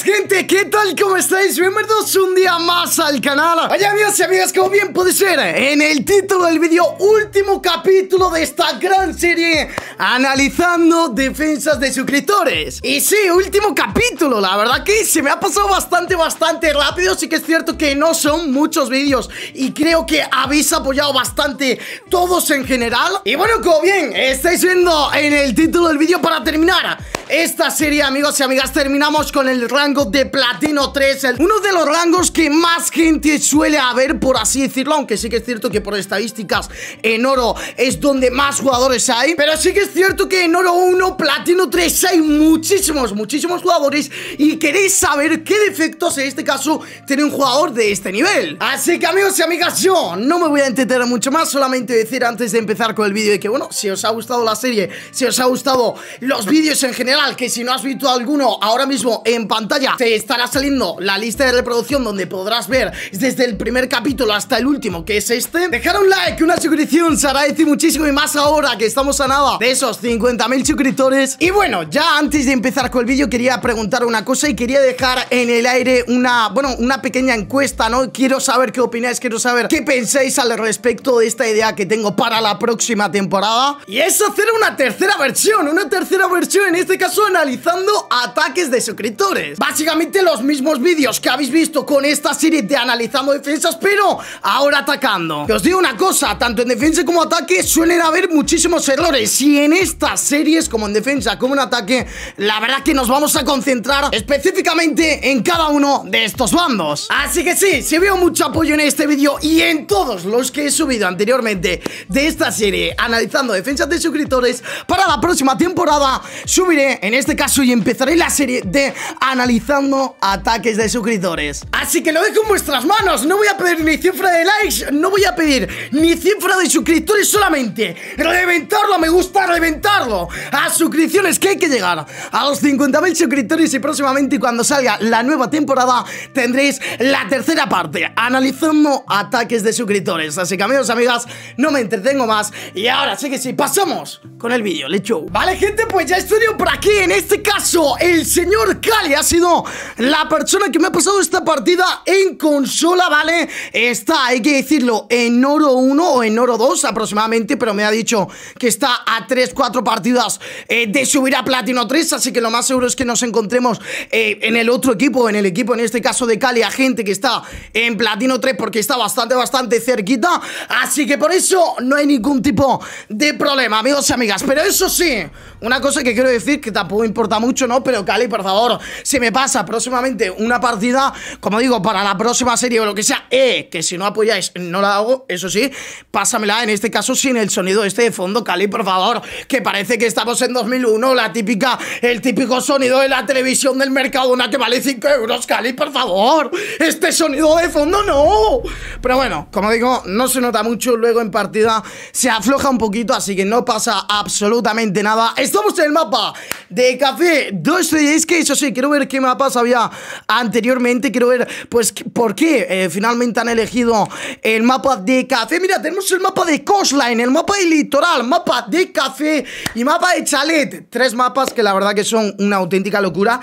gente, ¿qué tal? ¿Cómo estáis? Bienvenidos un día más al canal Oye amigos y amigas, como bien puede ser En el título del vídeo, último capítulo de esta gran serie Analizando defensas de suscriptores Y sí, último capítulo, la verdad que se me ha pasado bastante, bastante rápido Sí que es cierto que no son muchos vídeos Y creo que habéis apoyado bastante todos en general Y bueno, como bien estáis viendo en el título del vídeo para terminar esta serie, amigos y amigas, terminamos con el rango de Platino 3. uno de los rangos que más gente suele haber, por así decirlo. Aunque sí que es cierto que por estadísticas en oro es donde más jugadores hay. Pero sí que es cierto que en oro 1, Platino 3 hay muchísimos, muchísimos jugadores. Y queréis saber qué defectos en este caso tiene un jugador de este nivel. Así que, amigos y amigas, yo no me voy a entender mucho más. Solamente decir antes de empezar con el vídeo de que, bueno, si os ha gustado la serie, si os ha gustado los vídeos en general que si no has visto alguno ahora mismo en pantalla te estará saliendo la lista de reproducción donde podrás ver desde el primer capítulo hasta el último que es este Dejar un like, una suscripción, se agradece muchísimo y más ahora que estamos a nada de esos 50.000 suscriptores Y bueno, ya antes de empezar con el vídeo quería preguntar una cosa y quería dejar en el aire una, bueno, una pequeña encuesta, ¿no? Quiero saber qué opináis, quiero saber qué pensáis al respecto de esta idea que tengo para la próxima temporada Y es hacer una tercera versión, una tercera versión en este caso analizando ataques de suscriptores Básicamente los mismos vídeos que habéis visto con esta serie de analizando defensas Pero ahora atacando os digo una cosa, tanto en defensa como ataque suelen haber muchísimos errores Y en estas series, como en defensa como en ataque La verdad que nos vamos a concentrar específicamente en cada uno de estos bandos Así que sí, si veo mucho apoyo en este vídeo y en todos los que he subido anteriormente de esta serie Analizando defensas de suscriptores Para la próxima temporada subiré en este caso y empezaré la serie de analizando ataques de suscriptores. Así que lo dejo en vuestras manos, no voy a pedir ni cifra de likes, no voy a pedir ni cifra de suscriptores solamente. Reventarlo, me gusta reventarlo. A suscripciones que hay que llegar a los 50.000 suscriptores y próximamente cuando salga la nueva temporada tendréis la tercera parte, analizando ataques de suscriptores. Así que amigos, amigas, no me entretengo más y ahora sí que sí, pasamos con el vídeo, let's Vale gente, pues ya estudio por que en este caso el señor Cali ha sido la persona que me ha pasado esta partida en consola, ¿vale? Está, hay que decirlo, en oro 1 o en oro 2 aproximadamente, pero me ha dicho que está a 3, 4 partidas eh, de subir a Platino 3, así que lo más seguro es que nos encontremos eh, en el otro equipo, en el equipo en este caso de Cali, a gente que está en Platino 3 porque está bastante, bastante cerquita, así que por eso no hay ningún tipo de problema, amigos y amigas, pero eso sí, una cosa que quiero decir que tampoco importa mucho, ¿no? Pero Cali, por favor, Si me pasa próximamente una partida, como digo, para la próxima serie o lo que sea, eh, que si no apoyáis no la hago, eso sí, pásamela en este caso sin el sonido este de fondo, Cali, por favor, que parece que estamos en 2001, la típica, el típico sonido de la televisión del mercado, una que vale 5 euros, Cali, por favor, este sonido de fondo no. Pero bueno, como digo, no se nota mucho, luego en partida se afloja un poquito, así que no pasa absolutamente nada. Estamos en el mapa de café. Dos es que eso sí, quiero ver qué mapas había anteriormente. Quiero ver, pues, por qué eh, finalmente han elegido el mapa de café. Mira, tenemos el mapa de coastline, el mapa de litoral, mapa de café y mapa de chalet. Tres mapas que la verdad que son una auténtica locura.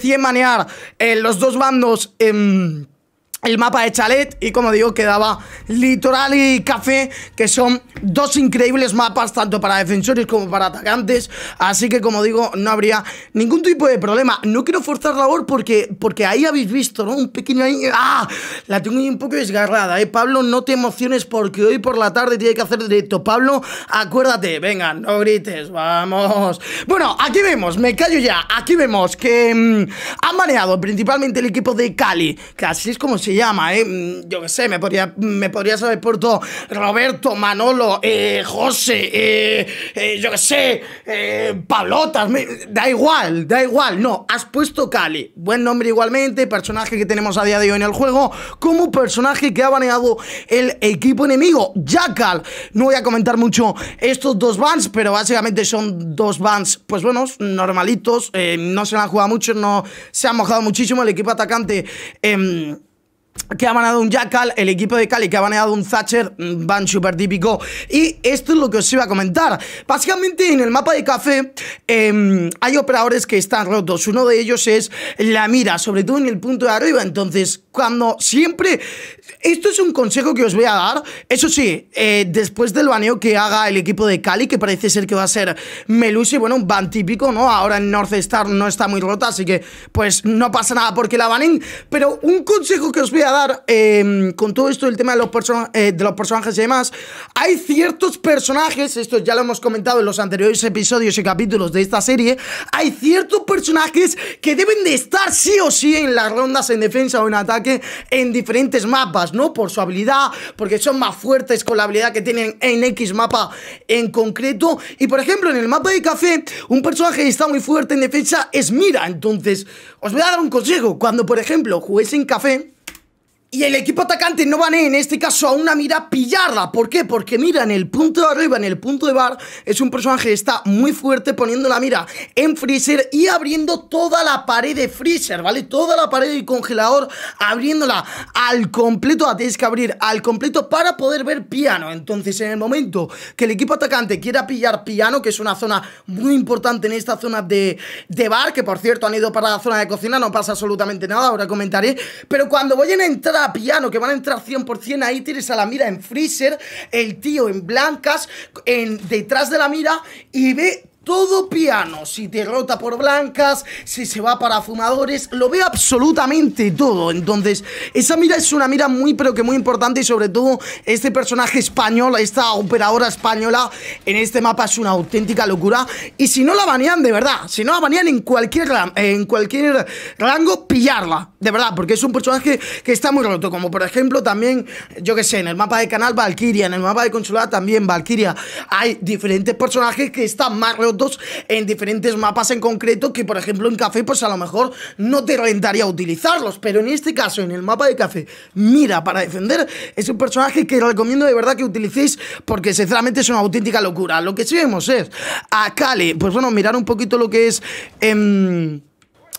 cien manear eh, los dos bandos. en el mapa de Chalet y como digo quedaba Litoral y Café que son dos increíbles mapas tanto para defensores como para atacantes así que como digo no habría ningún tipo de problema no quiero forzar la labor porque, porque ahí habéis visto ¿no? un pequeño ¡ah! la tengo un poco desgarrada ¿eh? Pablo no te emociones porque hoy por la tarde tiene que hacer directo Pablo acuérdate venga no grites vamos bueno aquí vemos me callo ya aquí vemos que ha mm, han maneado principalmente el equipo de Cali que así es como si llama, ¿eh? Mm, yo qué sé, me podría, me podría saber por todo. Roberto, Manolo, eh, José, eh, eh, yo que sé, palotas, me, da igual, da igual. No, has puesto Cali. Buen nombre igualmente, personaje que tenemos a día de hoy en el juego, como personaje que ha baneado el equipo enemigo, Jackal. No voy a comentar mucho estos dos bans, pero básicamente son dos bans, pues bueno normalitos, no se han jugado mucho, no se han mojado muchísimo el equipo atacante. Em, que ha manejado un Jackal, el equipo de Cali que ha manejado un Thatcher, mm, van súper típico. Y esto es lo que os iba a comentar. Básicamente en el mapa de café em, hay operadores que están rotos. Uno de ellos es la mira, sobre todo en el punto de arriba. Entonces, cuando siempre. Esto es un consejo que os voy a dar. Eso sí, eh, después del baneo que haga el equipo de Cali, que parece ser que va a ser Melusi, bueno, un ban típico, ¿no? Ahora en North Star no está muy rota, así que pues no pasa nada porque la banen. Pero un consejo que os voy a dar em, con todo esto del tema de los, eh, de los personajes y demás, hay ciertos personajes, esto ya lo hemos comentado en los anteriores episodios y capítulos de esta serie, hay ciertos personajes que deben de estar sí o sí en las rondas en defensa o en ataque en diferentes mapas, ¿no? Por su habilidad, porque son más fuertes con la habilidad que tienen en X mapa en concreto. Y por ejemplo, en el mapa de café, un personaje que está muy fuerte en defensa es Mira. Entonces, os voy a dar un consejo. Cuando, por ejemplo, juguéis en café y el equipo atacante no van en este caso a una mira pillarla. ¿Por qué? Porque mira, en el punto de arriba, en el punto de bar, es un personaje que está muy fuerte poniendo la mira en Freezer y abriendo toda la pared de Freezer, ¿vale? Toda la pared del congelador, abriéndola al completo. La ah, tienes que abrir al completo para poder ver piano. Entonces, en el momento que el equipo atacante quiera pillar piano, que es una zona muy importante en esta zona de, de bar, que por cierto han ido para la zona de cocina, no pasa absolutamente nada, ahora comentaré. Pero cuando vayan a entrar piano, que van a entrar 100%. Ahí tienes a la mira en freezer, el tío en blancas, en, detrás de la mira y ve todo piano. Si te rota por blancas, si se va para fumadores, lo ve absolutamente todo. Entonces, esa mira es una mira muy, pero que muy importante. Y sobre todo, este personaje español, esta operadora española en este mapa es una auténtica locura. Y si no la banean, de verdad, si no la banean en cualquier, en cualquier rango, pillarla. De verdad, porque es un personaje que está muy roto. Como por ejemplo, también, yo que sé, en el mapa de canal Valkyria, en el mapa de consulada también Valkyria. Hay diferentes personajes que están más rotos en diferentes mapas en concreto que por ejemplo en café pues a lo mejor no te rentaría utilizarlos, pero en este caso en el mapa de café Mira para defender es un personaje que recomiendo de verdad que utilicéis porque sinceramente es una auténtica locura. Lo que sí vemos es a Kale, pues bueno, mirar un poquito lo que es... Em,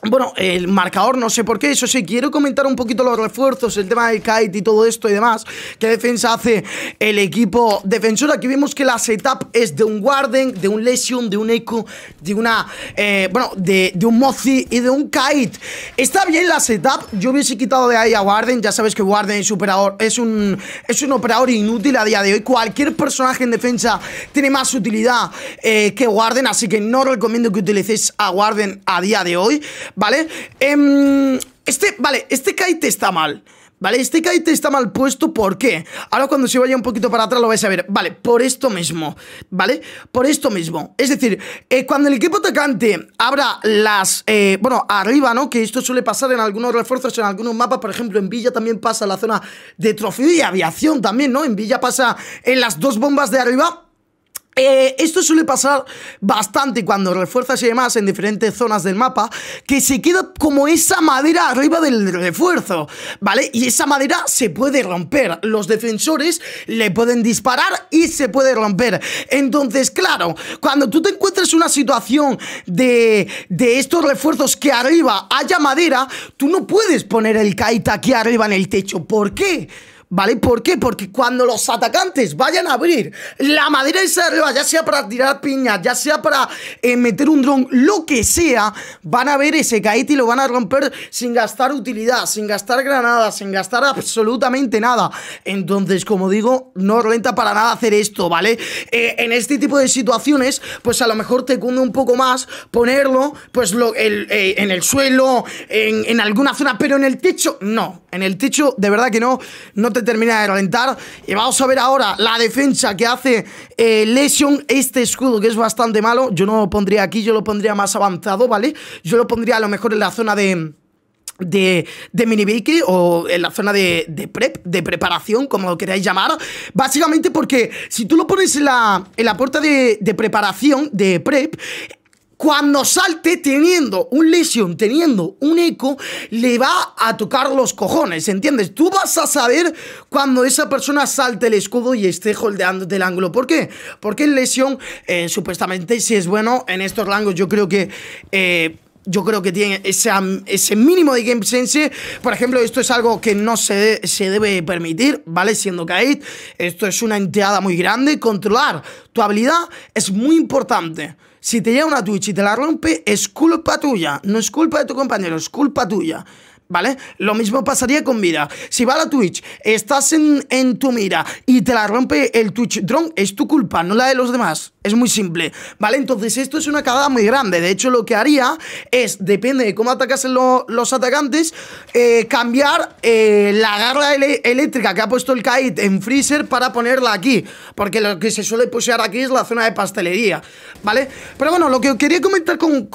bueno, el marcador, no sé por qué, eso sí, quiero comentar un poquito los refuerzos, el tema del kite y todo esto y demás. ¿Qué defensa hace el equipo defensor? Aquí vemos que la setup es de un Warden, de un Lesion, de un Echo, de una. Eh, bueno, de, un Mozi y de un kite. Está bien la setup, yo hubiese quitado de ahí a Warden. Ya sabes que Warden es, operador, es, un, es un operador inútil a día de hoy. Cualquier personaje en defensa tiene más utilidad eh, que Warden, así que no recomiendo que utilicéis a Warden a día de hoy. ¿vale? Em, este, vale, este kite está mal. ¿Vale? Este kite está mal puesto, ¿por qué? Ahora cuando se vaya un poquito para atrás lo vais a ver. Vale, por esto mismo, ¿vale? Por esto mismo. Es decir, eh, cuando el equipo atacante abra las... Eh, bueno, arriba, ¿no? Que esto suele pasar en algunos refuerzos, en algunos mapas. Por ejemplo, en Villa también pasa la zona de trofeo y aviación también, ¿no? En Villa pasa en las dos bombas de arriba eh, esto suele pasar bastante cuando refuerzas y demás en diferentes zonas del mapa, que se queda como esa madera arriba del refuerzo, ¿vale? Y esa madera se puede romper, los defensores le pueden disparar y se puede romper. Entonces, claro, cuando tú te encuentres una situación de, de estos refuerzos que arriba haya madera, tú no puedes poner el kaita aquí arriba en el techo, ¿por qué? ¿Vale? ¿Por qué? Porque cuando los atacantes vayan a abrir la madera esa arriba, ya sea para tirar piñas, ya sea para eh, meter un dron, lo que sea, van a ver ese caete y lo van a romper sin gastar utilidad, sin gastar granadas, sin gastar absolutamente nada. Entonces, como digo, no renta para nada hacer esto, ¿vale? Eh, en este tipo de situaciones, pues a lo mejor te cunde un poco más ponerlo, pues lo, eh, en el suelo, en, en alguna zona, pero en el techo, no. En el techo, de verdad que no, no te termina de alentar Y vamos a ver ahora la defensa que hace eh, Lesion. Este escudo que es bastante malo. Yo no lo pondría aquí, yo lo pondría más avanzado, ¿vale? Yo lo pondría a lo mejor en la zona de de, de o en la zona de, prep, de preparación, como lo queráis llamar. Básicamente porque si tú lo pones en la, en la puerta de preparación, de prep, cuando salte teniendo un lesión, teniendo un eco, le va a tocar los cojones, ¿entiendes? Tú vas a saber cuando esa persona salte el escudo y esté holdeando del ángulo. ¿Por qué? Porque el lesión, eh, supuestamente, si es bueno en estos rangos, yo creo que eh, yo creo que tiene ese, ese mínimo de game sense. Por ejemplo, esto es algo que no se, debe permitir, ¿vale? Siendo Kaid, esto es una enteada muy grande. Controlar tu habilidad es muy importante. Si te llega una Twitch y te la rompe, es culpa tuya. No es culpa de tu compañero, es culpa tuya. ¿vale? Lo mismo pasaría con vida Si va a la Twitch, estás en, tu Mira y te la rompe el Twitch Drone, es tu culpa, no la de los demás. Es muy simple, ¿vale? Entonces esto es una cagada muy grande. De hecho, lo que haría es, depende de cómo atacasen los atacantes, eh, cambiar eh, la garra eléctrica que ha puesto el Kite en Freezer para ponerla aquí. Porque lo que se suele posear aquí es la zona de pastelería, ¿vale? Pero bueno, lo que quería comentar con,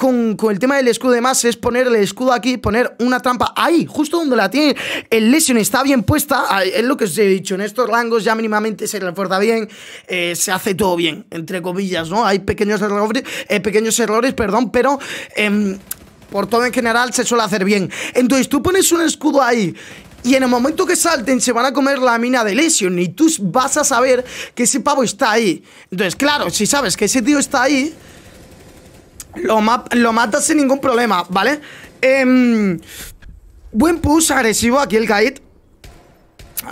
el tema del escudo de más es poner el escudo aquí, poner una trampa ahí, justo donde la tiene. El Lesion está bien puesta, ah, es lo que os he dicho, en estos rangos ya mínimamente se refuerza bien, eh, se hace todo bien, entre comillas, ¿no? Hay pequeños errores, eh, pequeños errores, perdón, pero... Em, por todo en general se suele hacer bien. Entonces tú pones un escudo ahí y en el momento que salten se van a comer la mina de Lesion y tú vas a saber que ese pavo está ahí. Entonces, claro, si sabes que ese tío está ahí, lo, mata lo matas sin ningún problema, ¿vale? Em, Buen push agresivo aquí el Kaid.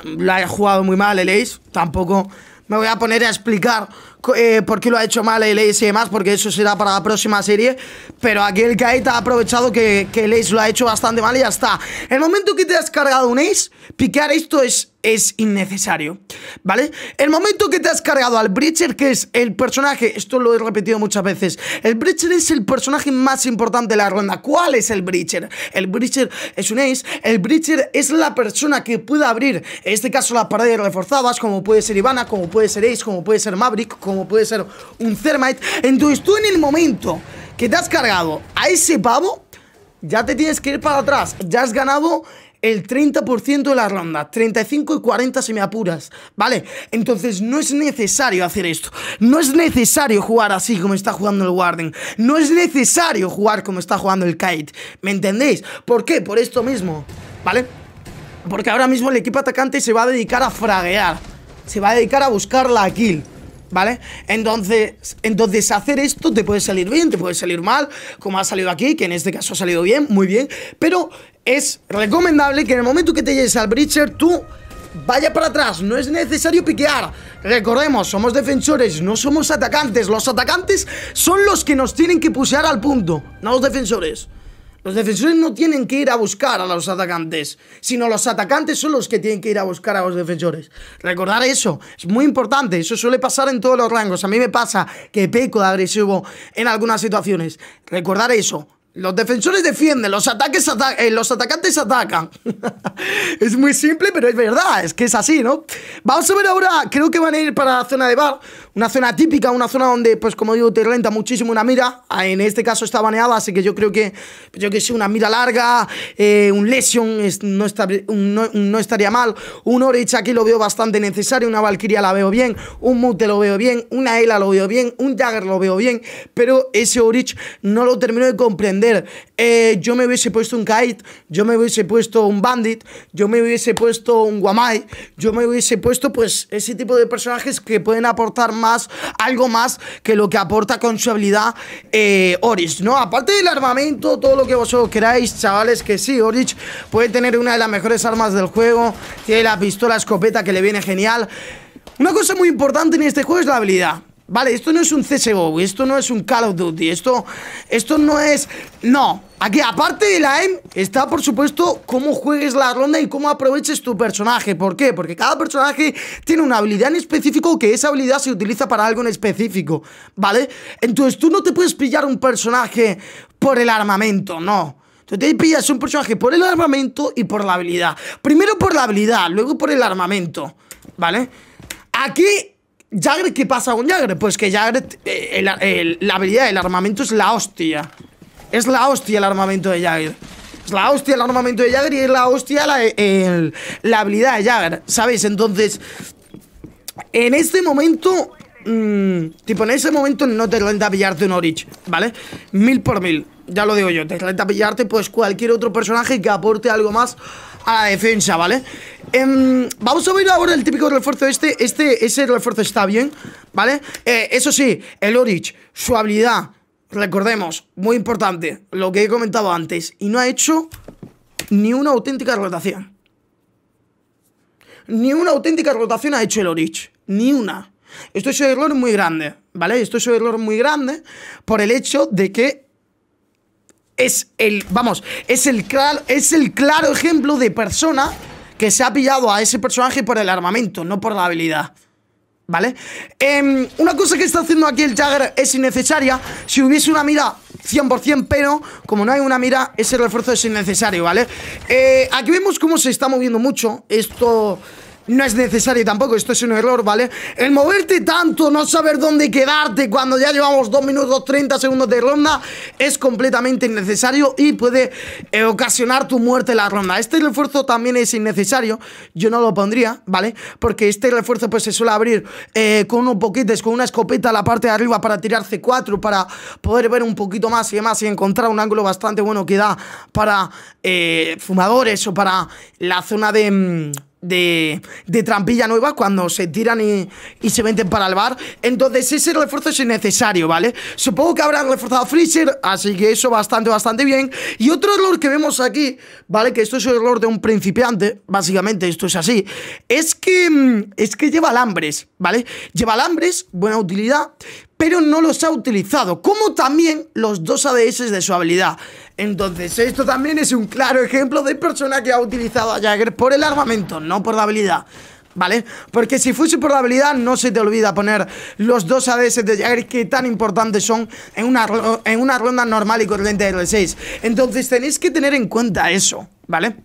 La he jugado muy mal el Ace. Tampoco me voy a poner a explicar eh, por qué lo ha hecho mal el Ace y demás, porque eso será para la próxima serie. Pero aquí el te ha aprovechado que, el Ace lo ha hecho bastante mal y ya está. El momento que te has cargado un Ace, piquear esto es es innecesario, ¿vale? El momento que te has cargado al Breacher, que es el personaje, esto lo he repetido muchas veces, el Breacher es el personaje más importante de la ronda. ¿Cuál es el Breacher? El Breacher es un ace, el Breacher es la persona que puede abrir, en este caso, las paredes reforzadas, como puede ser Ivana, como puede ser Ace, como puede ser Maverick, como como puede ser un Thermite. Entonces tú en el momento que te has cargado a ese pavo, ya te tienes que ir para atrás. Ya has ganado el 30% de la ronda, 35 y 40 si me apuras, ¿vale? Entonces no es necesario hacer esto, no es necesario jugar así como está jugando el Warden, no es necesario jugar como está jugando el Kite, ¿me entendéis? ¿Por qué? Por esto mismo, ¿vale? Porque ahora mismo el equipo atacante se va a dedicar a fraguear, se va a dedicar a buscar la kill. ¿vale? Entonces, entonces hacer esto te puede salir bien, te puede salir mal, como ha salido aquí, que en este caso ha salido bien, muy bien, pero es recomendable que en el momento que te llegues al Breacher tú vaya para atrás, no es necesario piquear. Recordemos, somos defensores, no somos atacantes. Los atacantes son los que nos tienen que pusear al punto, no los defensores. Los defensores no tienen que ir a buscar a los atacantes, sino los atacantes son los que tienen que ir a buscar a los defensores. Recordar eso, es muy importante, eso suele pasar en todos los rangos. A mí me pasa que peco de agresivo en algunas situaciones. Recordar eso. Los defensores defienden, los, ataques eh, los atacantes atacan. es muy simple, pero es verdad, es que es así, ¿no? Vamos a ver ahora, creo que van a ir para la zona de bar. Una zona típica, una zona donde, pues como digo, te renta muchísimo una mira. Ah, en este caso está baneada, así que yo creo que, yo que sé, una mira larga, eh, un lesion, no, está, no, estaría mal. Un Orich aquí lo veo bastante necesario, una Valkyria la veo bien, un Mute lo veo bien, una Ela lo veo bien, un Jagger lo veo bien, pero ese Orich no lo termino de comprender. Eh, yo me hubiese puesto un Kaid... yo me hubiese puesto un Bandit, yo me hubiese puesto un Guamai, yo me hubiese puesto, pues, ese tipo de personajes que pueden aportar más algo más que lo que aporta con su habilidad eh, ¿no? Aparte del armamento, todo lo que vosotros queráis, chavales, que sí, Orich puede tener una de las mejores armas del juego, tiene la pistola escopeta que le viene genial. Una cosa muy importante en este juego es la habilidad. Vale, esto no es un CSGO, esto no es un Call of Duty, esto, esto no es... No, aquí aparte de la m está por supuesto cómo juegues la ronda y cómo aproveches tu personaje. ¿Por qué? Porque cada personaje tiene una habilidad en específico que esa habilidad se utiliza para algo en específico, ¿vale? Entonces tú no te puedes pillar un personaje por el armamento, no. Entonces te pillas un personaje por el armamento y por la habilidad. Primero por la habilidad, luego por el armamento, ¿vale? Aquí Jagre, ¿qué pasa con Jagre? Pues que Jagre, eh, la habilidad del armamento es la hostia. Es la hostia el armamento de Jagger. Es la hostia el armamento de Jagger y es la hostia la, habilidad de Jagger, ¿sabes? Entonces, en este momento... Mm, tipo, en ese momento no te renta pillarte un Orich, ¿vale? Mil por mil, ya lo digo yo. Te renta pillarte pues cualquier otro personaje que aporte algo más a la defensa, ¿vale? vale Em, vamos a ver ahora el típico refuerzo este. Este, ese refuerzo está bien, ¿vale? Eh, eso sí, el Orich, su habilidad, recordemos, muy importante, lo que he comentado antes, y no ha hecho ni una auténtica rotación. Ni una auténtica rotación ha hecho el Orich. Ni una. Esto es un error muy grande, ¿vale? Esto es un error muy grande por el hecho de que es el, vamos, es el, es el claro ejemplo de persona que se ha pillado a ese personaje por el armamento, no por la habilidad. ¿Vale? Em, una cosa que está haciendo aquí el Jagger es innecesaria. Si hubiese una mira 100%, pero como no hay una mira, ese refuerzo es innecesario, ¿vale? Eh, aquí vemos cómo se está moviendo mucho. Esto no es necesario tampoco, esto es un error, ¿vale? El moverte tanto, no saber dónde quedarte cuando ya llevamos 2 minutos 30 segundos de ronda es completamente innecesario y puede eh, ocasionar tu muerte en la ronda. Este refuerzo también es innecesario, yo no lo pondría, ¿vale? Porque este refuerzo pues se suele abrir eh, con unos poquitos, con una escopeta a la parte de arriba para tirar C4, para poder ver un poquito más y demás y encontrar un ángulo bastante bueno que da para eh, fumadores o para la zona de... Mm, de, de trampilla nueva cuando se tiran y, se meten para el bar. Entonces ese refuerzo es innecesario, ¿vale? Supongo que habrán reforzado Freezer, así que eso bastante, bastante bien. Y otro error que vemos aquí, ¿vale? Que esto es el error de un principiante, básicamente esto es así. Es que, mm, es que lleva alambres, ¿vale? Lleva alambres, buena utilidad, pero no los ha utilizado, como también los dos ADS de su habilidad. Entonces, esto también es un claro ejemplo de persona que ha utilizado a Jagger por el armamento, no por la habilidad. ¿Vale? Porque si fuese por la habilidad, no se te olvida poner los dos ADS de Jagger que tan importantes son en una, en una ronda normal y corriente de R6. Entonces tenéis que tener en cuenta eso, ¿vale?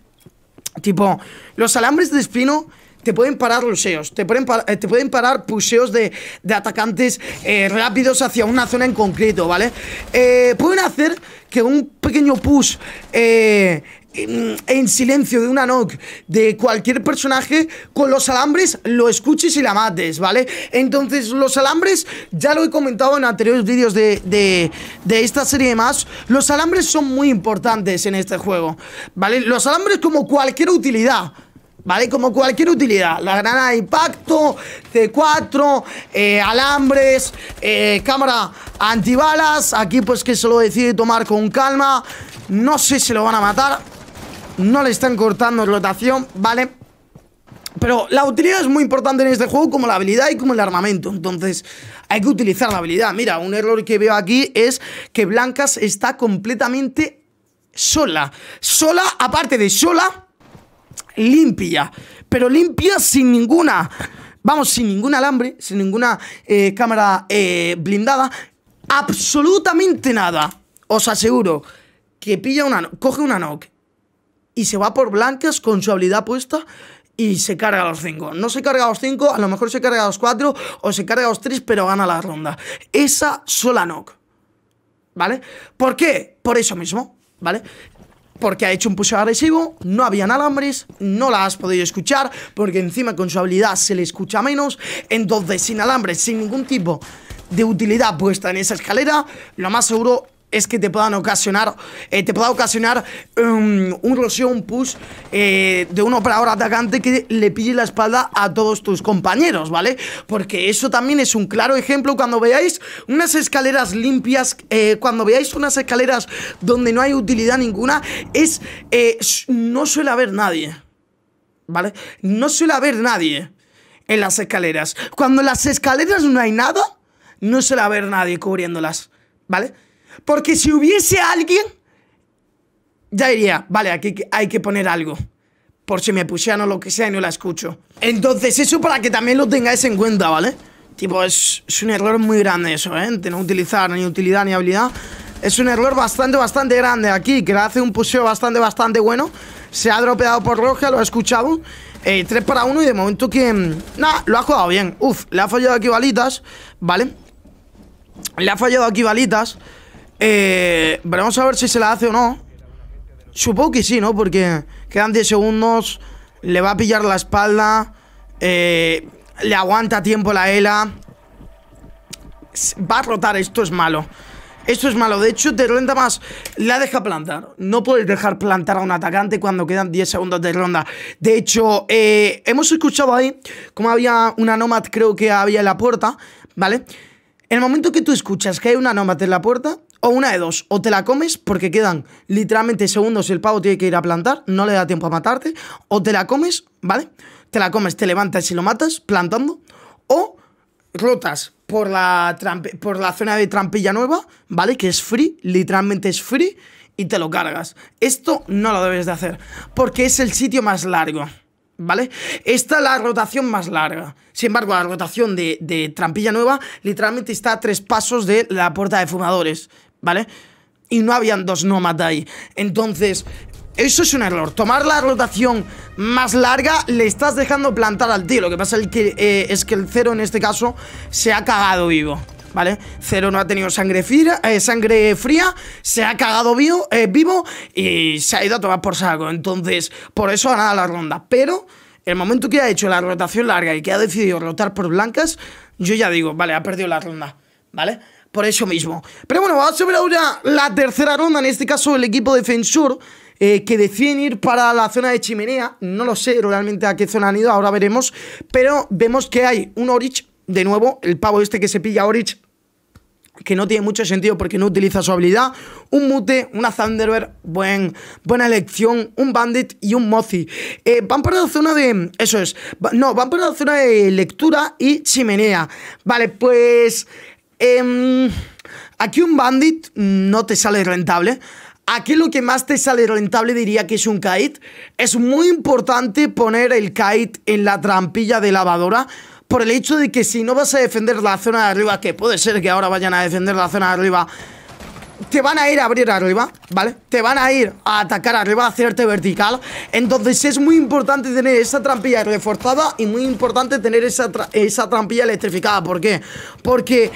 Tipo, los alambres de espino te pueden parar los te pueden, eh, te pueden parar puseos de, atacantes eh, rápidos hacia una zona en concreto, ¿vale? Eh, pueden hacer que un pequeño push en, silencio de una knock de cualquier personaje con los alambres lo escuches y la mates, ¿vale? Entonces los alambres, ya lo he comentado en anteriores vídeos de, esta serie de más, los alambres son muy importantes en este juego, ¿vale? Los alambres como cualquier utilidad, ¿vale? Como cualquier utilidad. La granada de impacto, C4, eh, alambres, eh, cámara antibalas. Aquí pues que se lo decide tomar con calma. No sé si lo van a matar. No le están cortando rotación, ¿vale? Pero la utilidad es muy importante en este juego como la habilidad y como el armamento. Entonces hay que utilizar la habilidad. Mira, un error que veo aquí es que Blancas está completamente sola. Sola, aparte de sola, limpia, pero limpia sin ninguna, vamos, sin ningún alambre, sin ninguna eh, cámara eh, blindada, absolutamente nada. Os aseguro que pilla una, coge una noc y se va por blancas con su habilidad puesta y se carga a los 5. No se carga a los 5, a lo mejor se carga a los 4 o se carga a los 3, pero gana la ronda. Esa sola noc, ¿Vale? ¿Por qué? Por eso mismo, ¿vale? porque ha hecho un push agresivo, no habían alambres, no la has podido escuchar, porque encima con su habilidad se le escucha menos, entonces sin alambres, sin ningún tipo de utilidad puesta en esa escalera, lo más seguro es que te puedan ocasionar, eh, te pueda ocasionar em, un rocío, un push eh, de un operador atacante que le pille la espalda a todos tus compañeros, ¿vale? Porque eso también es un claro ejemplo cuando veáis unas escaleras limpias, eh, cuando veáis unas escaleras donde no hay utilidad ninguna, es no suele haber nadie, ¿vale? No suele haber nadie en las escaleras. Cuando en las escaleras no hay nada, no suele haber nadie cubriéndolas, ¿vale? Porque si hubiese alguien, ya diría, vale, aquí hay que poner algo. Por si me pusieran o lo que sea y no la escucho. Entonces, eso para que también lo tengáis en cuenta, ¿vale? Tipo, es, un error muy grande eso, ¿eh? De no utilizar ni utilidad ni habilidad. Es un error bastante, bastante grande aquí, que le hace un puseo bastante, bastante bueno. Se ha dropeado por Roja, lo ha escuchado. 3 eh, para 1 y de momento que... Mm, nada, lo ha jugado bien. Uf, le ha fallado aquí balitas, ¿vale? Le ha fallado aquí balitas. Eh, veremos a ver si se la hace o no. Supongo que sí, ¿no? Porque quedan 10 segundos. Le va a pillar la espalda. Eh, le aguanta tiempo la ELA. Va a rotar, esto es malo. Esto es malo. De hecho, te renta más. La deja plantar. No puedes dejar plantar a un atacante cuando quedan 10 segundos de ronda. De hecho, eh, hemos escuchado ahí como había una Nomad, creo que había en la puerta, ¿vale? En el momento que tú escuchas que hay una Nomad en la puerta, o una de dos, o te la comes porque quedan literalmente segundos y el pavo tiene que ir a plantar, no le da tiempo a matarte, o te la comes, ¿vale? Te la comes, te levantas y lo matas plantando, o rotas por la, por la zona de trampilla nueva, ¿vale? Que es free, literalmente es free, y te lo cargas. Esto no lo debes de hacer, porque es el sitio más largo. ¿Vale? Esta es la rotación más larga. Sin embargo, la rotación de, de Trampilla Nueva literalmente está a tres pasos de la puerta de fumadores. ¿vale? Y no habían dos nómadas ahí. Entonces, eso es un error. Tomar la rotación más larga le estás dejando plantar al tío. Lo que pasa es que, eh, es que el cero en este caso se ha cagado vivo. ¿Vale? Cero no ha tenido sangre fría, eh, sangre fría se ha cagado vivo, eh, vivo y se ha ido a tomar por saco. Entonces, por eso ha ganado la ronda. Pero el momento que ha hecho la rotación larga y que ha decidido rotar por blancas, yo ya digo, vale, ha perdido la ronda. ¿Vale? por eso mismo. Pero bueno, vamos a ver ahora la tercera ronda, en este caso el equipo defensor, eh, que deciden ir para la zona de chimenea. No lo sé realmente a qué zona han ido, ahora veremos. Pero vemos que hay un Orich, de nuevo, el pavo este que se pilla Orich, que no tiene mucho sentido porque no utiliza su habilidad. Un Mute, una Thunderbird, buen, buena elección, un Bandit y un Mozi. Eh, van para la zona de... Eso es. no, van para la zona de lectura y chimenea. Vale, pues... Em, aquí un bandit no te sale rentable. Aquí lo que más te sale rentable diría que es un kite. Es muy importante poner el kite en la trampilla de lavadora por el hecho de que si no vas a defender la zona de arriba, que puede ser que ahora vayan a defender la zona de arriba, te van a ir a abrir arriba, ¿vale? Te van a ir a atacar arriba, a hacerte vertical. Entonces es muy importante tener esa trampilla reforzada y muy importante tener esa, esa trampilla electrificada. ¿Por qué? Porque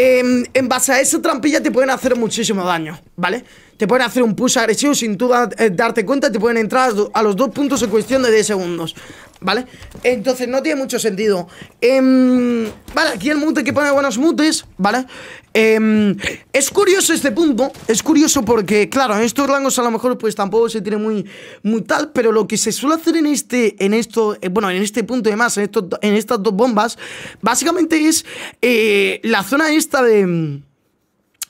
Em, en base a esa trampilla te pueden hacer muchísimo daño, ¿vale? Te pueden hacer un push agresivo sin tú eh, darte cuenta, te pueden entrar a los dos puntos en cuestión de 10 segundos. ¿Vale? Entonces no tiene mucho sentido. Em, vale, aquí el mute que pone buenos mutes, ¿vale? Em, es curioso este punto, es curioso porque, claro, en estos rangos a lo mejor pues tampoco se tiene muy, muy tal, pero lo que se suele hacer en este, en esto, eh, bueno, en este punto y demás, en, esto, en estas dos bombas, básicamente es eh, la zona esta de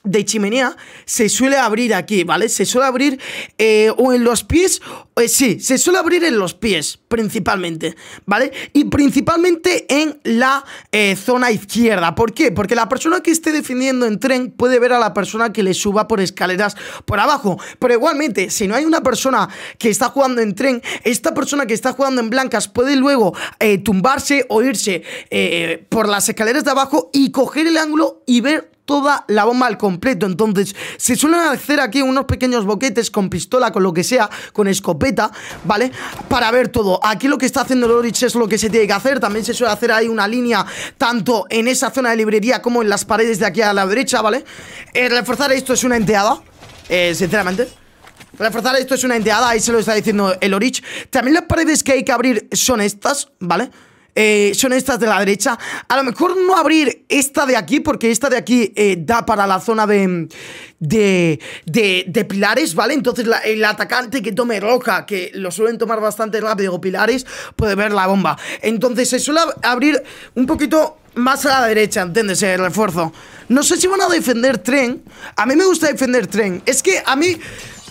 de chimenea se suele abrir aquí, ¿vale? Se suele abrir eh, o en los pies, eh, sí, se suele abrir en los pies principalmente, ¿vale? Y principalmente en la eh, zona izquierda. ¿Por qué? Porque la persona que esté defendiendo en tren puede ver a la persona que le suba por escaleras por abajo. Pero igualmente, si no hay una persona que está jugando en tren, esta persona que está jugando en blancas puede luego tumbarse o irse por las escaleras de abajo y coger el ángulo y ver toda la bomba al completo. Entonces, se suelen hacer aquí unos pequeños boquetes con pistola, con lo que sea, con escopeta, ¿vale? Para ver todo. Aquí lo que está haciendo Lorich es lo que se tiene que hacer. También se suele hacer ahí una línea, tanto en esa zona de librería como en las paredes de aquí a la derecha, ¿vale? Eh, reforzar esto es una enteada, eh, sinceramente. Reforzar esto es una enteada, ahí se lo está diciendo el Orich. También las paredes que hay que abrir son estas, ¿vale? vale eh, son estas de la derecha. A lo mejor no abrir esta de aquí, porque esta de aquí eh, da para la zona de, de, de, pilares, ¿vale? Entonces el atacante que tome roja, que lo suelen tomar bastante rápido pilares, puede ver la bomba. Entonces se suele abrir un poquito más a la derecha, ¿entiendes? El refuerzo. No sé si van a defender tren. A mí me gusta defender tren. Es que a mí...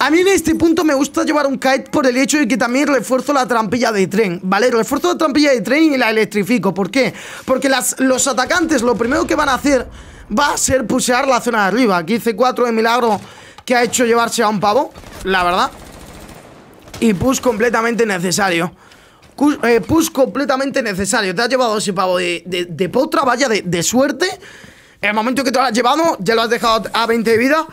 A mí en este punto me gusta llevar un kite por el hecho de que también refuerzo la trampilla de tren, ¿vale? Refuerzo la trampilla de tren y la electrifico. ¿Por qué? Porque los atacantes lo primero que van a hacer va a ser pusear la zona de arriba. Aquí C4 de milagro que ha hecho llevarse a un pavo, la verdad. Y push completamente necesario. Eh, push completamente necesario. Te has llevado ese pavo de, potra, vaya, de, suerte. suerte. El momento que te lo has llevado, ya lo has dejado a 20 de vida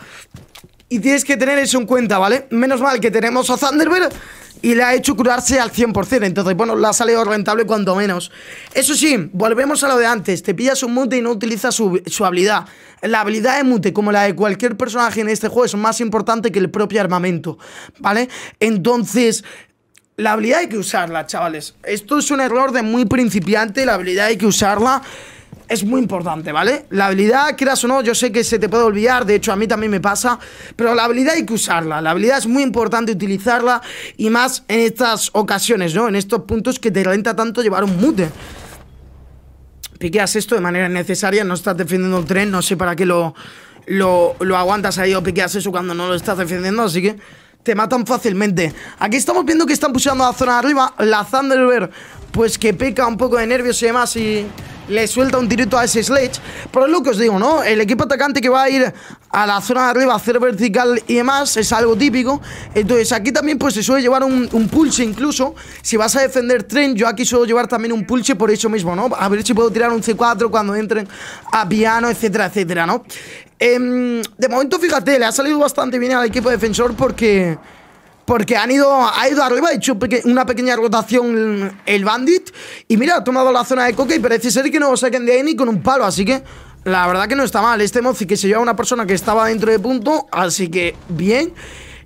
y tienes que tener eso en cuenta, ¿vale? Menos mal que tenemos a Thunderbird y le ha hecho curarse al 100%. Entonces, bueno, la ha salido rentable cuanto menos. Eso sí, volvemos a lo de antes. Te pillas un mute y no utilizas su, su habilidad. La habilidad de mute, como la de cualquier personaje en este juego, es más importante que el propio armamento, ¿vale? Entonces, la habilidad hay que usarla, chavales. Esto es un error de muy principiante, la habilidad hay que usarla es muy importante, ¿vale? La habilidad, creas o no, yo sé que se te puede olvidar, de hecho a mí también me pasa, pero la habilidad hay que usarla, la habilidad es muy importante utilizarla y más en estas ocasiones, ¿no? En estos puntos que te ralenta tanto llevar un mute. Piqueas esto de manera necesaria, no estás defendiendo el tren, no sé para qué lo, lo, aguantas ahí o piqueas eso cuando no lo estás defendiendo, así que te matan fácilmente. Aquí estamos viendo que están pusiendo la zona de arriba. La Thunderbird, pues que peca un poco de nervios y demás. Y le suelta un tirito a ese Sledge. Pero es lo que os digo, ¿no? El equipo atacante que va a ir a la zona de arriba a hacer vertical y demás es algo típico. Entonces aquí también pues se suele llevar un, pulse incluso. Si vas a defender tren, yo aquí suelo llevar también un pulse por eso mismo, ¿no? A ver si puedo tirar un C4 cuando entren a piano, etcétera, etcétera, ¿no? Em, de momento, fíjate, le ha salido bastante bien al equipo defensor porque porque han ido, ha ido arriba, ha hecho una pequeña rotación el Bandit. Y mira, ha tomado la zona de coque y parece ser que no lo saquen de ahí ni con un palo. Así que la verdad que no está mal. Este Mozi que se lleva a una persona que estaba dentro de punto, así que bien.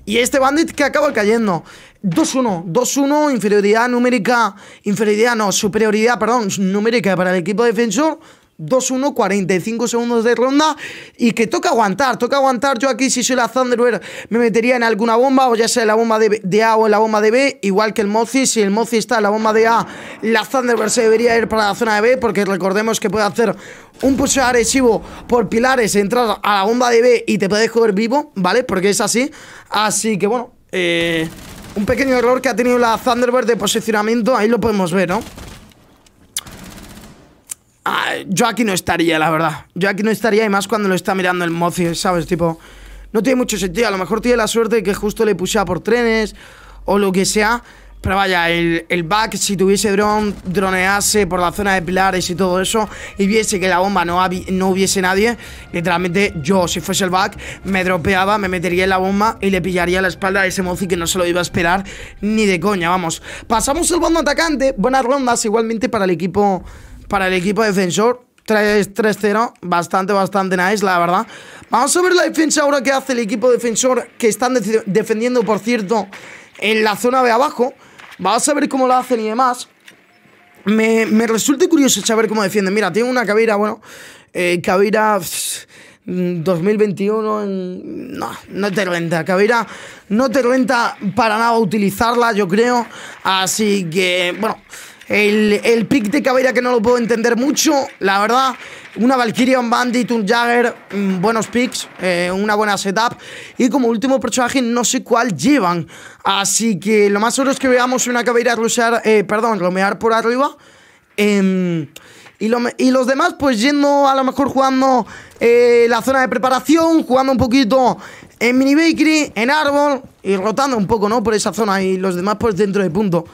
Y este Bandit que acaba cayendo. 2-1, 2-1, inferioridad numérica, inferioridad, no, superioridad, perdón, numérica para el equipo defensor. 2-1, 45 segundos de ronda y que toca aguantar, toca aguantar. Yo aquí, si soy la Thunderbird, me metería en alguna bomba, o ya sea en la bomba de, A o en la bomba de B, igual que el Mozi. Si el Mozi está en la bomba de A, la Thunderbird se debería ir para la zona de B, porque recordemos que puede hacer un push agresivo por pilares, entrar a la bomba de B y te puedes joder vivo, ¿vale? Porque es así. Así que bueno, eh. un pequeño error que ha tenido la Thunderbird de posicionamiento, ahí lo podemos ver, ¿no? Ah, yo aquí no estaría, la verdad. Yo aquí no estaría y más cuando lo está mirando el mozi, ¿sabes? Tipo, no tiene mucho sentido. A lo mejor tiene la suerte de que justo le pusiera por trenes o lo que sea. Pero vaya, el, back, si tuviese drone, dronease por la zona de pilares y todo eso, y viese que la bomba no, no hubiese nadie, literalmente yo, si fuese el back, me dropeaba, me metería en la bomba y le pillaría la espalda a ese mozi que no se lo iba a esperar ni de coña, vamos. Pasamos el bando atacante, buenas rondas igualmente para el equipo para el equipo defensor. 3-0, bastante, bastante nice, la verdad. Vamos a ver la defensa ahora que hace el equipo defensor, que están defendiendo, por cierto, en la zona de abajo. Vamos a ver cómo lo hacen y demás. Me, me resulta curioso saber cómo defienden. Mira, tiene una cabera, bueno, eh, 2021 mm, en... no, no te renta, Cabira no te renta para nada utilizarla, yo creo. Así que, bueno, el, pick de cabera que no lo puedo entender mucho, la verdad. Una Valkyrie, un Bandit, un Jagger, mm, buenos picks, eh, una buena setup. Y como último personaje, no sé cuál llevan. Así que lo más seguro es que veamos una cabella rushear, eh, perdón, Romear por arriba. Em, y, los demás, pues yendo a lo mejor jugando eh, la zona de preparación, jugando un poquito en mini bakery, en árbol y rotando un poco, ¿no? Por esa zona. Y los demás, pues dentro de punto.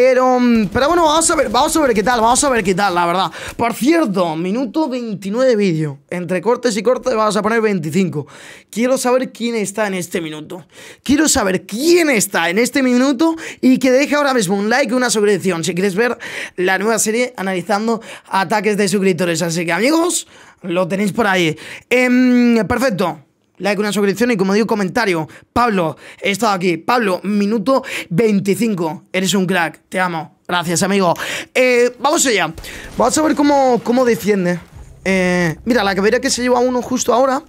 Pero, mm, pero bueno, vamos a, ver, vamos a ver qué tal, vamos a ver qué tal, la verdad. Por cierto, minuto 29 de vídeo. Entre cortes y cortes vamos a poner 25. Quiero saber quién está en este minuto. Quiero saber quién está en este minuto y que deje ahora mismo un like y una suscripción si quieres ver la nueva serie analizando ataques de suscriptores. Así que amigos, lo tenéis por ahí. Em, perfecto like, una suscripción y como digo, comentario. Pablo, he estado aquí. Pablo, minuto 25. Eres un crack, te amo. Gracias, amigo. Eh, vamos allá. Vamos a ver cómo, cómo defiende. Eh, mira, la cavería que se lleva uno justo ahora.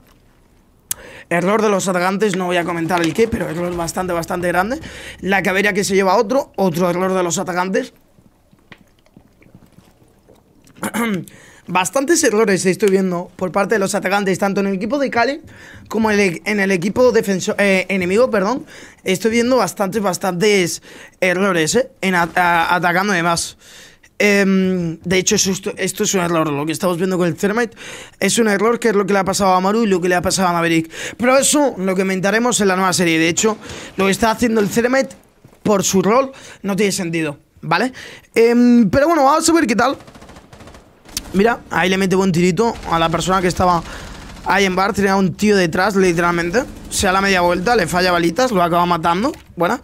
Error de los atacantes, no voy a comentar el qué, pero error bastante, bastante grande. La cavería que se lleva otro, otro error de los atacantes. bastantes errores estoy viendo por parte de los atacantes, tanto en el equipo de Cali como en el e-, equipo defensor, eh, enemigo, perdón. Estoy viendo bastantes, bastantes errores eh, en atacando además. Em, de hecho, esto, es un error. Lo que estamos viendo con el Thermite es un error que es lo que le ha pasado a Maru y lo que le ha pasado a Maverick. Pero eso lo comentaremos en la nueva serie. De hecho, lo que está haciendo el Thermite por su rol no tiene sentido, ¿vale? Em, pero bueno, vamos a ver qué tal. Mira, ahí le mete buen tirito a la persona que estaba ahí en bar. Tenía un tío detrás, literalmente. Se da la media vuelta, le falla balitas, lo acaba matando. Buena.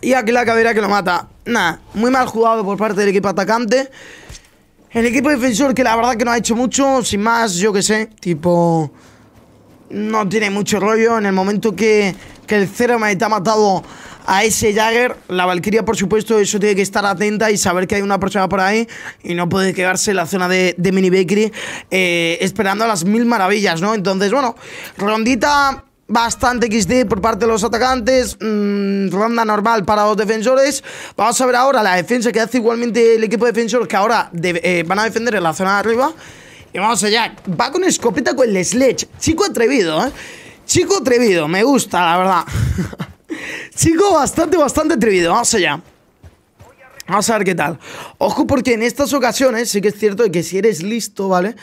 Y aquí la cabera que lo mata. Nada, muy mal jugado por parte del equipo atacante. El equipo defensor que la verdad que no ha hecho mucho, sin más, yo qué sé, tipo... No tiene mucho rollo en el momento que, que el Cero me ha matado a ese Jagger. La Valkyria, por supuesto, eso tiene que estar atenta y saber que hay una persona por ahí y no puede quedarse en la zona de, de Mini Bakery eh, esperando a las mil maravillas, ¿no? Entonces, bueno, rondita bastante XD por parte de los atacantes, mm, ronda normal para los defensores. Vamos a ver ahora la defensa que hace igualmente el equipo defensor que ahora eh, van a defender en la zona de arriba. Y vamos allá, va con escopeta con el sledge, chico atrevido, ¿eh? Chico atrevido, me gusta, la verdad. Chico, bastante, bastante atrevido. Vamos allá. Vamos a ver qué tal. Ojo porque en estas ocasiones sí que es cierto que si eres listo, ¿vale?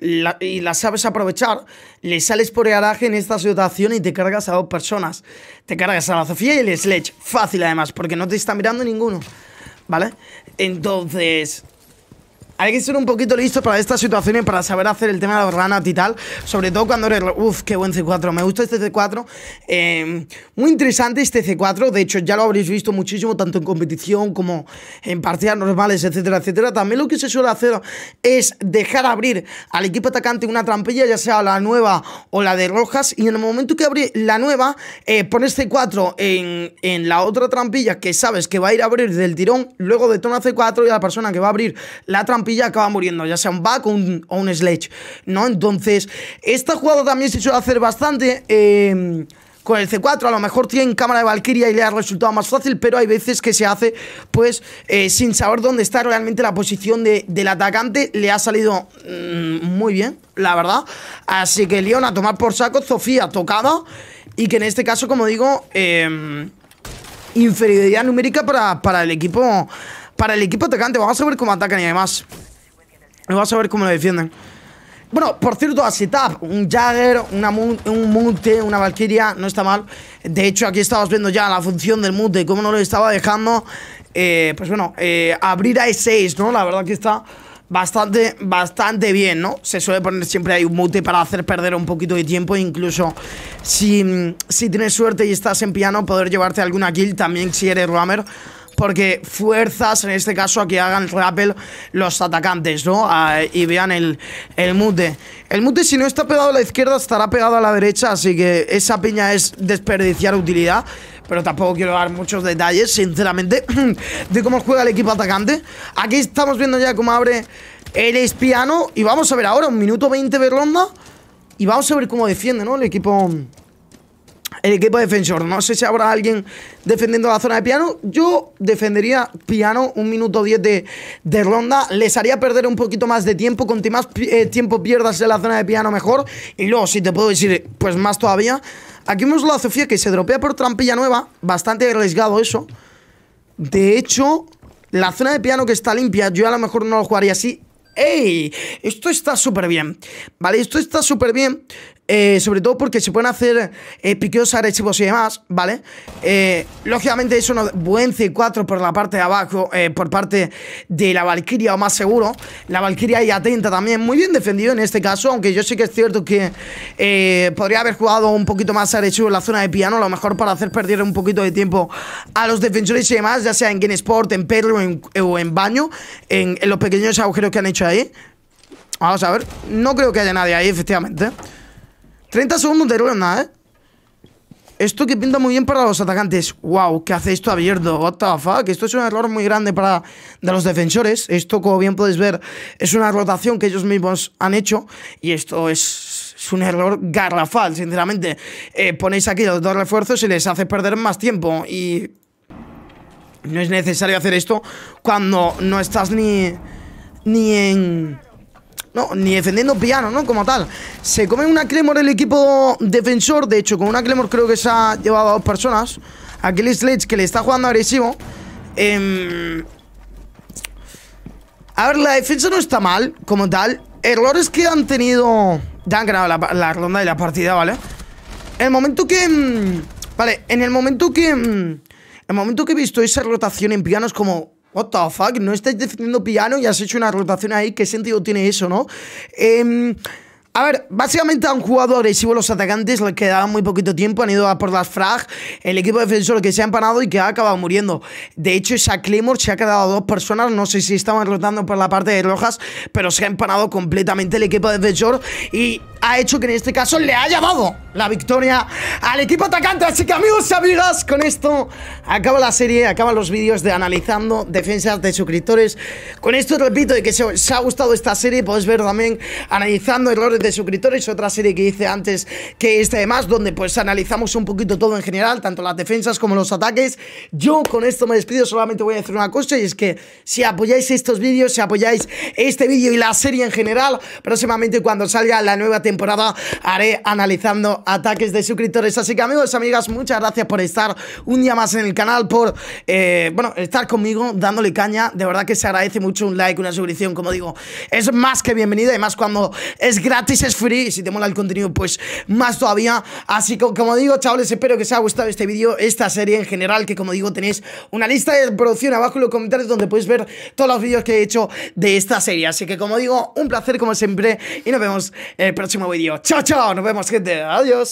y la sabes aprovechar, le sales por el garaje en esta situación y te cargas a dos personas. Te cargas a la Sofía y el Sledge. Fácil además, porque no te está mirando ninguno. ¿Vale? Entonces, hay que ser un poquito listo para estas situaciones, para saber hacer el tema de los ranas y tal. Sobre todo cuando eres... Uf, qué buen C4. Me gusta este C4. Eh, muy interesante este C4. De hecho, ya lo habréis visto muchísimo, tanto en competición como en partidas normales, etcétera, etcétera. También lo que se suele hacer es dejar abrir al equipo atacante una trampilla, ya sea la nueva o la de rojas. Y en el momento que abre la nueva, eh, pones C4 en, la otra trampilla que sabes que va a ir a abrir del tirón. Luego de detona C4 y a la persona que va a abrir la trampilla ya acaba muriendo, ya sea un back o un, sledge, ¿no? Entonces, esta jugada también se suele hacer bastante. Eh, con el C4 a lo mejor tiene cámara de Valkyria y le ha resultado más fácil, pero hay veces que se hace pues eh, sin saber dónde está realmente la posición del atacante. Le ha salido mm, muy bien, la verdad. Así que leona a tomar por saco, Sofía tocada y que en este caso, como digo, em, inferioridad numérica para, para el equipo para el equipo atacante. Vamos a ver cómo atacan y además... Y vas a ver cómo lo defienden. Bueno, por cierto, a Setup, un Jagger, un Mute, una Valkyria, no está mal. De hecho, aquí estabas viendo ya la función del Mute, cómo no lo estaba dejando. Eh, pues bueno, eh, abrir a E6, ¿no? La verdad que está bastante, bastante bien, ¿no? Se suele poner siempre ahí un mute para hacer perder un poquito de tiempo. Incluso si, si tienes suerte y estás en piano, poder llevarte alguna kill también si eres rammer porque fuerzas en este caso a que hagan rappel los atacantes, ¿no? y vean el, el mute. El mute si no está pegado a la izquierda estará pegado a la derecha, así que esa piña es desperdiciar utilidad pero tampoco quiero dar muchos detalles, sinceramente, de cómo juega el equipo atacante. Aquí estamos viendo ya cómo abre el espiano y vamos a ver ahora, un minuto 20 de ronda, y vamos a ver cómo defiende, ¿no? El equipo el equipo defensor. No sé si habrá alguien defendiendo la zona de piano. Yo defendería piano un minuto 10 de, ronda. Les haría perder un poquito más de tiempo. Con más eh, tiempo pierdas en la zona de piano, mejor. Y luego, si te puedo decir, pues más todavía. Aquí hemos la Sofía que se dropea por trampilla nueva. Bastante arriesgado eso. De hecho, la zona de piano que está limpia, yo a lo mejor no lo jugaría así. ¡Ey! Esto está súper bien. Vale, esto está súper bien. Eh, sobre todo porque se pueden hacer eh, piqueos agresivos y demás, ¿vale? Eh, lógicamente eso no... buen C4 por la parte de abajo, por parte de la Valkyria o más seguro. La Valkyria ahí atenta también, muy bien defendido en este caso, aunque yo sí que es cierto que podría haber jugado un poquito más agresivo en la zona de piano, a lo mejor para hacer perder un poquito de tiempo a los defensores y demás, ya sea en Game en Perro o en, Baño, en, en los pequeños agujeros que han hecho ahí. Vamos a ver, no creo que haya nadie ahí, efectivamente. 30 segundos de rueda, ¿eh? Esto que pinta muy bien para los atacantes. ¡Wow! ¿Qué hace esto abierto? ¿What the fuck? Esto es un error muy grande para los defensores. Esto, como bien podéis ver, es una rotación que ellos mismos han hecho. Y esto es, un error garrafal, sinceramente. Eh, ponéis aquí los dos refuerzos y les hace perder más tiempo. Y no es necesario hacer esto cuando no estás ni, ni en no, ni defendiendo piano, ¿no? Como tal. Se come una cremor el equipo defensor. De hecho, con una Claymore creo que se ha llevado a dos personas. Aquel Sledge que le está jugando agresivo. Em, a ver, la defensa no está mal, como tal. Errores que han tenido... Ya han ganado la, ronda y la partida, ¿vale? El momento que... Em, vale, en el momento que... Em, en El momento que he visto esa rotación en piano es como... What the fuck, no estáis defendiendo piano y has hecho una rotación ahí, ¿qué sentido tiene eso, no? Em, a ver, básicamente han jugado agresivos los atacantes, les quedaba muy poquito tiempo, han ido a por las frag, el equipo defensor que se ha empanado y que ha acabado muriendo. De hecho, esa Claymore se ha quedado dos personas, no sé si estaban rotando por la parte de Rojas, pero se ha empanado completamente el equipo defensor y ha hecho que en este caso le ha llamado la victoria al equipo atacante. Así que amigos y amigas, con esto acaba la serie, acaban los vídeos de analizando defensas de suscriptores. Con esto repito de que si os ha gustado esta serie, podéis ver también analizando errores de suscriptores, otra serie que hice antes que esta además, donde pues analizamos un poquito todo en general, tanto las defensas como los ataques. Yo con esto me despido, solamente voy a decir una cosa y es que si apoyáis estos vídeos, si apoyáis este vídeo y la serie en general, próximamente cuando salga la nueva temporada haré analizando ataques de suscriptores. Así que amigos, amigas, muchas gracias por estar un día más en el canal, por, eh, bueno, estar conmigo dándole caña. De verdad que se agradece mucho un like, una suscripción, como digo, es más que bienvenida. Además, cuando es gratis, es free. Si te mola el contenido, pues más todavía. Así que, como digo, chavales, espero que os haya gustado este vídeo, esta serie en general, que como digo, tenéis una lista de producción abajo en los comentarios donde podéis ver todos los vídeos que he hecho de esta serie. Así que, como digo, un placer como siempre y nos vemos en el próximo Chao, chao. Nos vemos, gente. Adiós.